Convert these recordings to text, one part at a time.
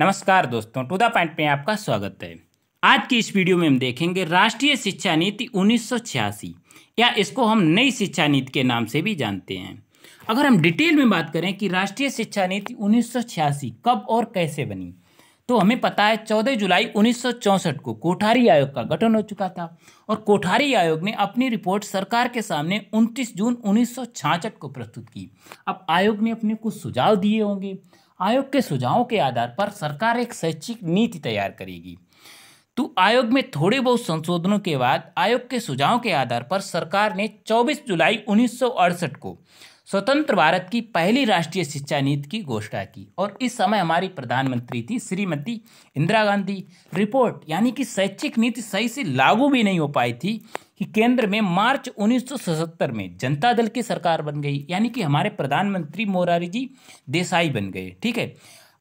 नमस्कार दोस्तों to the point में आपका स्वागत है आज की इस वीडियो में हम देखेंगे राष्ट्रीय शिक्षा नीति उन्नीस या इसको हम नई शिक्षा नीति के नाम से भी जानते हैं अगर हम डिटेल में बात करें कि राष्ट्रीय शिक्षा नीति उन्नीस कब और कैसे बनी तो हमें पता है 14 जुलाई उन्नीस को कोठारी आयोग का गठन हो चुका था और कोठारी आयोग ने अपनी रिपोर्ट सरकार के सामने 29 जून उन्नीस को प्रस्तुत की अब आयोग ने अपने कुछ सुझाव दिए होंगे आयोग के सुझावों के आधार पर सरकार एक शैक्षिक नीति तैयार करेगी तो आयोग में थोड़े बहुत संशोधनों के बाद आयोग के सुझावों के आधार पर सरकार ने 24 जुलाई उन्नीस को स्वतंत्र भारत की पहली राष्ट्रीय शिक्षा नीति की घोषणा की और इस समय हमारी प्रधानमंत्री थी श्रीमती इंदिरा गांधी रिपोर्ट यानी कि शैक्षिक नीति सही से लागू भी नहीं हो पाई थी कि केंद्र में मार्च 1977 में जनता दल की सरकार बन गई यानी कि हमारे प्रधानमंत्री मोरारी जी देसाई बन गए ठीक है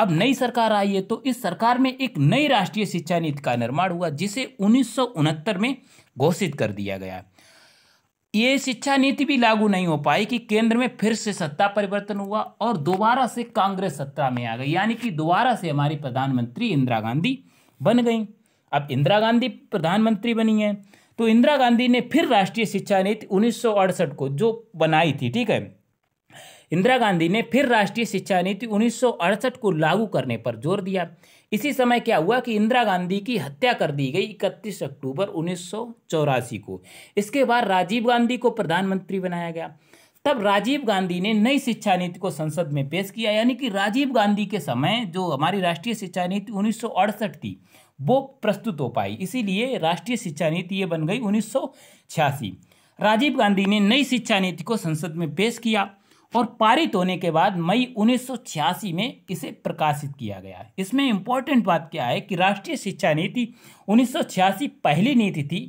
अब नई सरकार आई है तो इस सरकार में एक नई राष्ट्रीय शिक्षा नीति का निर्माण हुआ जिसे उन्नीस में घोषित कर दिया गया ये शिक्षा नीति भी लागू नहीं हो पाई कि केंद्र में फिर से सत्ता परिवर्तन हुआ और दोबारा से कांग्रेस सत्ता में आ गई यानी कि दोबारा से हमारी प्रधानमंत्री इंदिरा गांधी बन गई अब इंदिरा गांधी प्रधानमंत्री बनी हैं तो इंदिरा गांधी ने फिर राष्ट्रीय शिक्षा नीति उन्नीस को जो बनाई थी ठीक है इंदिरा गांधी ने फिर राष्ट्रीय शिक्षा नीति उन्नीस को लागू करने पर जोर दिया इसी समय क्या हुआ कि इंदिरा गांधी की हत्या कर दी गई 31 अक्टूबर उन्नीस को इसके बाद राजीव गांधी को प्रधानमंत्री बनाया गया तब राजीव गांधी ने नई शिक्षा नीति को संसद में पेश किया यानी कि राजीव गांधी के समय जो हमारी राष्ट्रीय शिक्षा नीति उन्नीस थी वो प्रस्तुत हो पाई इसीलिए राष्ट्रीय शिक्षा नीति ये बन गई उन्नीस राजीव गांधी ने नई शिक्षा नीति को संसद में पेश किया और पारित होने के बाद मई उन्नीस में इसे प्रकाशित किया गया इसमें इम्पोर्टेंट बात क्या है कि राष्ट्रीय शिक्षा नीति उन्नीस पहली नीति थी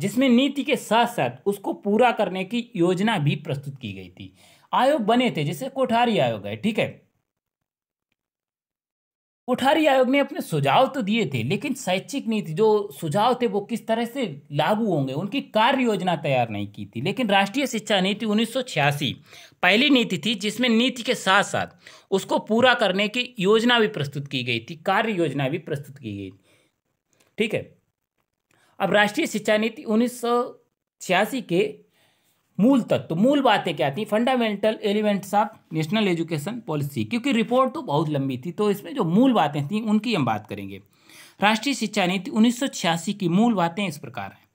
जिसमें नीति के साथ साथ उसको पूरा करने की योजना भी प्रस्तुत की गई थी आयोग बने थे जिसे कोठारी आयोग है ठीक है कोठारी आयोग ने अपने सुझाव तो दिए थे लेकिन शैक्षिक नीति जो सुझाव थे वो किस तरह से लागू होंगे उनकी कार्य योजना तैयार नहीं की थी लेकिन राष्ट्रीय शिक्षा नीति उन्नीस पहली नीति थी जिसमें नीति के साथ साथ उसको पूरा करने की योजना भी प्रस्तुत की गई थी कार्य योजना भी प्रस्तुत की गई ठीक है अब राष्ट्रीय शिक्षा नीति उन्नीस के मूल तत्व मूल बातें क्या थी fundamental elements of national education policy क्योंकि रिपोर्ट तो बहुत लंबी थी तो इसमें जो मूल बातें थी उनकी हम बात करेंगे राष्ट्रीय शिक्षा नीति उन्नीस की मूल बातें इस प्रकार हैं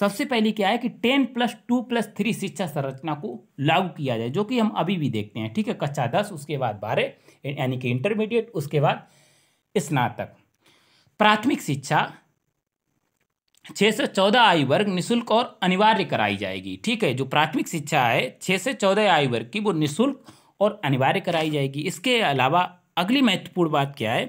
सबसे पहली क्या है कि ten plus two plus three शिक्षा संरचना को लागू किया जाए जो कि हम अभी भी देखते हैं ठीक है कक्षा दस उसके बाद बारह यानी कि इंटरमीडिएट उसके बाद स्नातक प्राथमिक शिक्षा छः से चौदह आयु वर्ग निःशुल्क और अनिवार्य कराई जाएगी ठीक है जो प्राथमिक शिक्षा है छः से चौदह आयु वर्ग की वो निःशुल्क और अनिवार्य कराई जाएगी इसके अलावा अगली महत्वपूर्ण बात क्या है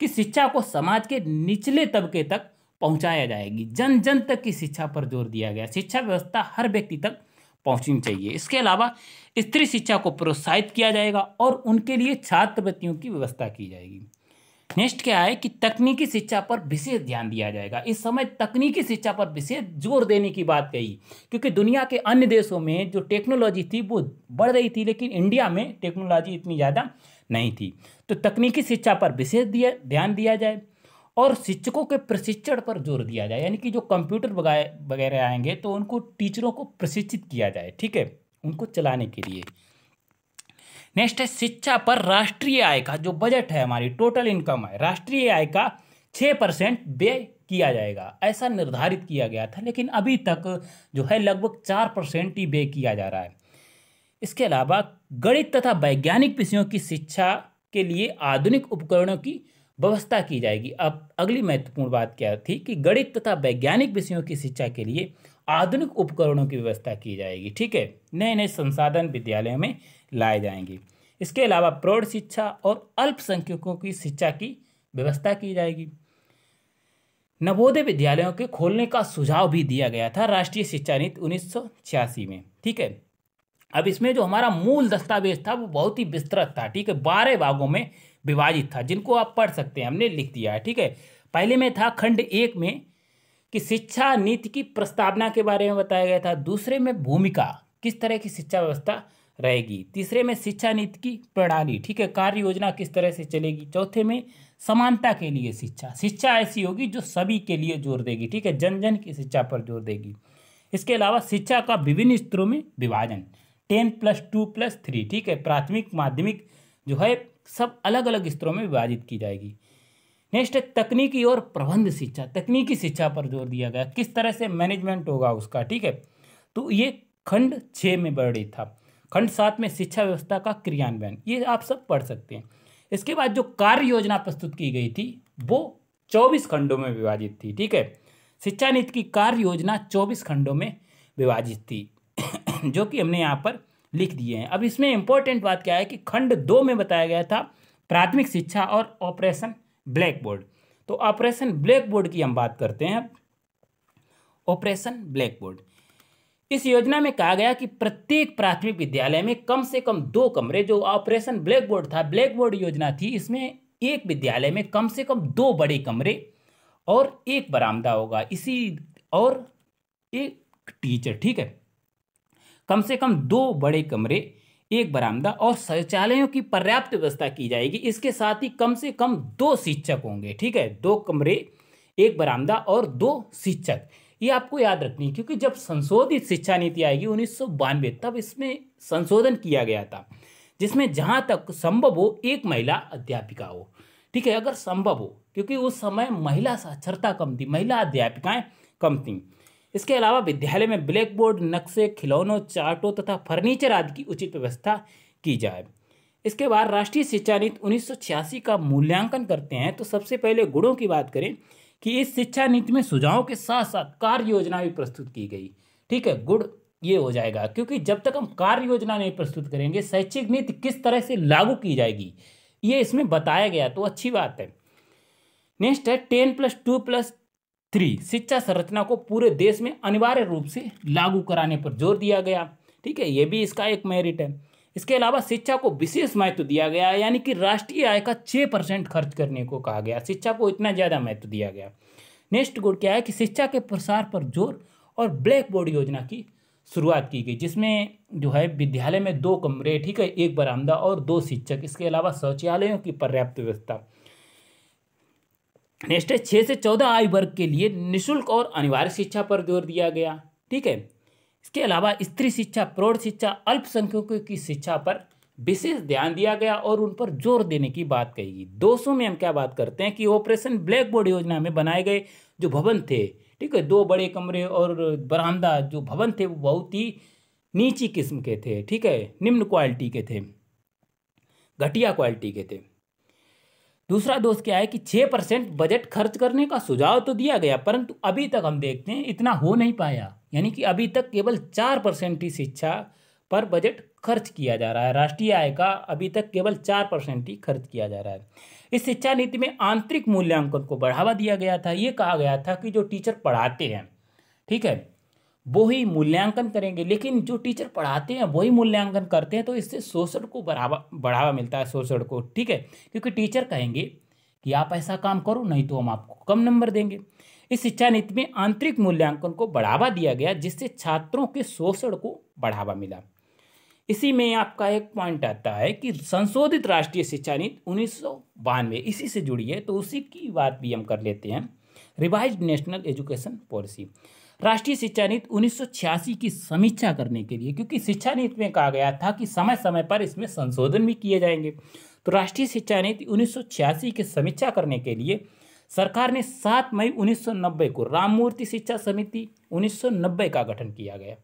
कि शिक्षा को समाज के निचले तबके तक पहुंचाया जाएगी जन जन तक की शिक्षा पर जोर दिया गया शिक्षा व्यवस्था हर व्यक्ति तक पहुँचनी चाहिए इसके अलावा स्त्री शिक्षा को प्रोत्साहित किया जाएगा और उनके लिए छात्रवृत्तियों की व्यवस्था की जाएगी नेक्स्ट क्या है कि तकनीकी शिक्षा पर विशेष ध्यान दिया जाएगा इस समय तकनीकी शिक्षा पर विशेष जोर देने की बात कही क्योंकि दुनिया के अन्य देशों में जो टेक्नोलॉजी थी वो बढ़ रही थी लेकिन इंडिया में टेक्नोलॉजी इतनी ज़्यादा नहीं थी तो तकनीकी शिक्षा पर विशेष दिया ध्यान दिया जाए और शिक्षकों के प्रशिक्षण पर जोर दिया जाए यानी कि जो कंप्यूटर वगैरह आएंगे तो उनको टीचरों को प्रशिक्षित किया जाए ठीक है उनको चलाने के लिए नेक्स्ट है शिक्षा पर राष्ट्रीय आय का जो बजट है हमारी टोटल इनकम है राष्ट्रीय आय का छः परसेंट व्यय किया जाएगा ऐसा निर्धारित किया गया था लेकिन अभी तक जो है लगभग चार परसेंट ही व्यय किया जा रहा है इसके अलावा गणित तथा वैज्ञानिक विषयों की शिक्षा के लिए आधुनिक उपकरणों की व्यवस्था की जाएगी अब अगली महत्वपूर्ण बात क्या थी कि गणित तथा वैज्ञानिक विषयों की शिक्षा के लिए आधुनिक उपकरणों की व्यवस्था की जाएगी ठीक है नए नए संसाधन विद्यालयों में लाए जाएंगे इसके अलावा प्रौढ़ शिक्षा और अल्पसंख्यकों की शिक्षा की व्यवस्था की जाएगी नवोदय विद्यालयों के खोलने का सुझाव भी दिया गया था राष्ट्रीय शिक्षा नीति उन्नीस में ठीक है अब इसमें जो हमारा मूल दस्तावेज था वो बहुत ही विस्तृत था ठीक है बारह भागों में विभाजित था जिनको आप पढ़ सकते हैं हमने लिख दिया है ठीक है पहले में था खंड एक में कि शिक्षा नीति की प्रस्तावना के बारे में बताया गया था दूसरे में भूमिका किस तरह की शिक्षा व्यवस्था रहेगी तीसरे में शिक्षा नीति की प्रणाली ठीक है कार्य योजना किस तरह से चलेगी चौथे में समानता के लिए शिक्षा शिक्षा ऐसी होगी जो सभी के लिए जोर देगी ठीक है जन जन की शिक्षा पर जोर देगी इसके अलावा शिक्षा का विभिन्न स्तरों में विभाजन ten plus two plus three ठीक है प्राथमिक माध्यमिक जो है सब अलग अलग स्तरों में विभाजित की जाएगी नेक्स्ट है तकनीकी और प्रबंध शिक्षा तकनीकी शिक्षा पर जोर दिया गया किस तरह से मैनेजमेंट होगा उसका ठीक है तो ये खंड छः में बढ़ रही था खंड सात में शिक्षा व्यवस्था का क्रियान्वयन ये आप सब पढ़ सकते हैं इसके बाद जो कार्य योजना प्रस्तुत की गई थी वो चौबीस खंडों में विभाजित थी ठीक है शिक्षा नीति की कार्य योजना चौबीस खंडों में विभाजित थी जो कि हमने यहाँ पर लिख दिए हैं अब इसमें इंपॉर्टेंट बात क्या है कि खंड दो में बताया गया था प्राथमिक शिक्षा और ऑपरेशन ब्लैक बोर्ड तो ऑपरेशन ब्लैक बोर्ड की हम बात करते हैं ऑपरेशन ब्लैक बोर्ड इस योजना में कहा गया कि प्रत्येक प्राथमिक विद्यालय में कम से कम दो कमरे जो ऑपरेशन ब्लैक बोर्ड था ब्लैक बोर्ड योजना थी इसमें एक विद्यालय में कम से कम दो बड़े कमरे और एक बरामदा होगा इसी और एक टीचर ठीक है कम से कम दो बड़े कमरे एक बरामदा और शौचालयों की पर्याप्त व्यवस्था की जाएगी इसके साथ ही कम से कम दो शिक्षक होंगे ठीक है दो कमरे एक बरामदा और दो शिक्षक ये आपको याद रखनी है क्योंकि जब संशोधित शिक्षा नीति आएगी उन्नीस तब इसमें संशोधन किया गया था जिसमें जहाँ तक संभव हो एक महिला अध्यापिका हो ठीक है अगर संभव हो क्योंकि उस समय महिला साक्षरता कम थी महिला अध्यापिकाएँ कम थीं इसके अलावा विद्यालय में ब्लैक बोर्ड नक्शे खिलौनों चार्टों तथा फर्नीचर आदि की उचित व्यवस्था की जाए इसके बाद राष्ट्रीय शिक्षा नीति उन्नीस का मूल्यांकन करते हैं तो सबसे पहले गुणों की बात करें कि इस शिक्षा नीति में सुझावों के साथ साथ कार्य योजना भी प्रस्तुत की गई ठीक है गुड ये हो जाएगा क्योंकि जब तक हम कार्य योजना नहीं प्रस्तुत करेंगे शैक्षिक नीति किस तरह से लागू की जाएगी ये इसमें बताया गया तो अच्छी बात है नेक्स्ट है ten plus two plus three शिक्षा संरचना को पूरे देश में अनिवार्य रूप से लागू कराने पर जोर दिया गया ठीक है ये भी इसका एक मेरिट है इसके अलावा शिक्षा को विशेष महत्व दिया गया यानी कि राष्ट्रीय आय का छः परसेंट खर्च करने को कहा गया शिक्षा को इतना ज़्यादा महत्व दिया गया नेक्स्ट गुड क्या है कि शिक्षा के प्रसार पर जोर और ब्लैक बोर्ड योजना की शुरुआत की गई जिसमें जो है विद्यालय में दो कमरे ठीक है एक बरामदा और दो शिक्षक इसके अलावा शौचालयों की पर्याप्त व्यवस्था नेक्स्ट है छः से चौदह आयु वर्ग के लिए निःशुल्क और अनिवार्य शिक्षा पर जोर दिया गया ठीक है इसके अलावा स्त्री शिक्षा प्रौढ़ शिक्षा अल्पसंख्यकों की शिक्षा पर विशेष ध्यान दिया गया और उन पर जोर देने की बात कही गई दो सौ में हम क्या बात करते हैं कि ऑपरेशन ब्लैक बोर्ड योजना में बनाए गए जो भवन थे ठीक है दो बड़े कमरे और बरामदा जो भवन थे वो बहुत ही नीची किस्म के थे ठीक है निम्न क्वालिटी के थे घटिया क्वालिटी के थे दूसरा दोष क्या है कि छः परसेंट बजट खर्च करने का सुझाव तो दिया गया परंतु अभी तक हम देखते हैं इतना हो नहीं पाया यानी कि अभी तक केवल चार परसेंट ही शिक्षा पर बजट खर्च किया जा रहा है राष्ट्रीय आय का अभी तक केवल चार परसेंट ही खर्च किया जा रहा है इस शिक्षा नीति में आंतरिक मूल्यांकन को बढ़ावा दिया गया था ये कहा गया था कि जो टीचर पढ़ाते हैं ठीक है वो ही मूल्यांकन करेंगे लेकिन जो टीचर पढ़ाते हैं वही मूल्यांकन करते हैं तो इससे शोषण को बढ़ावा बढ़ावा मिलता है शोषण को ठीक है क्योंकि टीचर कहेंगे कि आप ऐसा काम करो नहीं तो हम आपको कम नंबर देंगे इस शिक्षा नीति में आंतरिक मूल्यांकन को बढ़ावा दिया गया जिससे छात्रों के शोषण को बढ़ावा मिला इसी में आपका एक पॉइंट आता है कि संशोधित राष्ट्रीय शिक्षा नीति उन्नीस इसी से जुड़ी है तो उसी की बात भी हम कर लेते हैं रिवाइज नेशनल एजुकेशन पॉलिसी राष्ट्रीय शिक्षा नीति उन्नीस की समीक्षा करने के लिए क्योंकि शिक्षा नीति में कहा गया था कि समय समय पर इसमें संशोधन भी किए जाएंगे तो राष्ट्रीय शिक्षा नीति उन्नीस की समीक्षा करने के लिए सरकार ने 7 मई 1990 को राममूर्ति शिक्षा समिति 1990 का गठन किया गया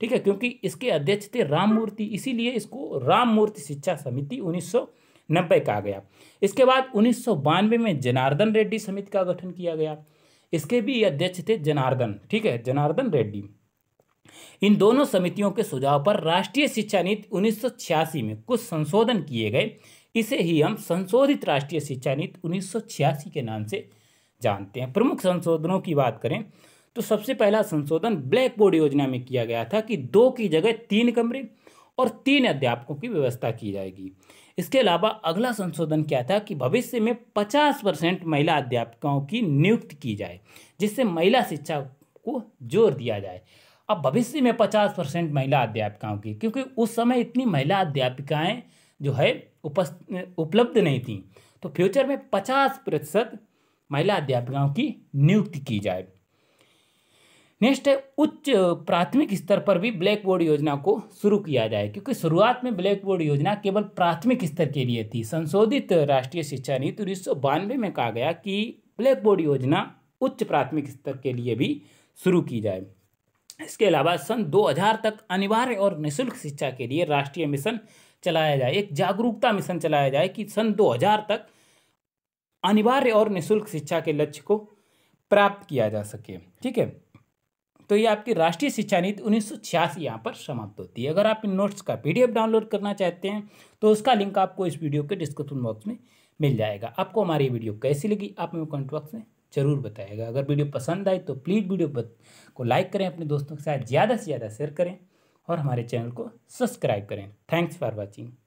ठीक है क्योंकि इसके अध्यक्ष थे राममूर्ति इसीलिए इसको राममूर्ति शिक्षा समिति 1990 का गया इसके बाद उन्नीस में जनार्दन रेड्डी समिति का गठन किया गया इसके भी अध्यक्ष थे जनार्दन ठीक है जनार्दन रेड्डी इन दोनों समितियों के सुझाव पर राष्ट्रीय शिक्षा नीति उन्नीस में कुछ संशोधन किए गए इसे ही हम संशोधित राष्ट्रीय शिक्षा नीति उन्नीस के नाम से जानते हैं प्रमुख संशोधनों की बात करें तो सबसे पहला संशोधन ब्लैक बोर्ड योजना में किया गया था कि दो की जगह तीन कमरे और तीन अध्यापकों की व्यवस्था की जाएगी इसके अलावा अगला संशोधन क्या था कि भविष्य में 50 परसेंट महिला अध्यापिकाओं की नियुक्ति की जाए जिससे महिला शिक्षा को जोर दिया जाए अब भविष्य में 50 परसेंट महिला अध्यापिकाओं की क्योंकि उस समय इतनी महिला अध्यापिकाएँ जो है उपलब्ध नहीं थी तो फ्यूचर में पचास प्रतिशत महिला अध्यापिकाओं की नियुक्ति की जाए नेक्स्ट है उच्च प्राथमिक स्तर पर भी ब्लैक बोर्ड योजना को शुरू किया जाए क्योंकि शुरुआत में ब्लैक बोर्ड योजना केवल प्राथमिक स्तर के लिए थी संशोधित राष्ट्रीय शिक्षा नीति उन्नीस सौ बानवे में कहा गया कि ब्लैक बोर्ड योजना उच्च प्राथमिक स्तर के लिए भी शुरू की जाए इसके अलावा सन 2000 तक अनिवार्य और निःशुल्क शिक्षा के लिए राष्ट्रीय मिशन चलाया जाए एक जागरूकता मिशन चलाया जाए कि सन दो तक अनिवार्य और निःशुल्क शिक्षा के लक्ष्य को प्राप्त किया जा सके ठीक है तो ये आपकी राष्ट्रीय शिक्षा नीति उन्नीस सौ छियासी यहाँ पर समाप्त होती है अगर आप इन नोट्स का पी डाउनलोड करना चाहते हैं तो उसका लिंक आपको इस वीडियो के डिस्क्रिप्शन बॉक्स में मिल जाएगा आपको हमारी वीडियो कैसी लगी आप हमें कमेंट बॉक्स में जरूर बताएगा अगर वीडियो पसंद आए तो प्लीज़ वीडियो को लाइक करें अपने दोस्तों के साथ ज़्यादा से ज़्यादा शेयर करें और हमारे चैनल को सब्सक्राइब करें थैंक्स फॉर वॉचिंग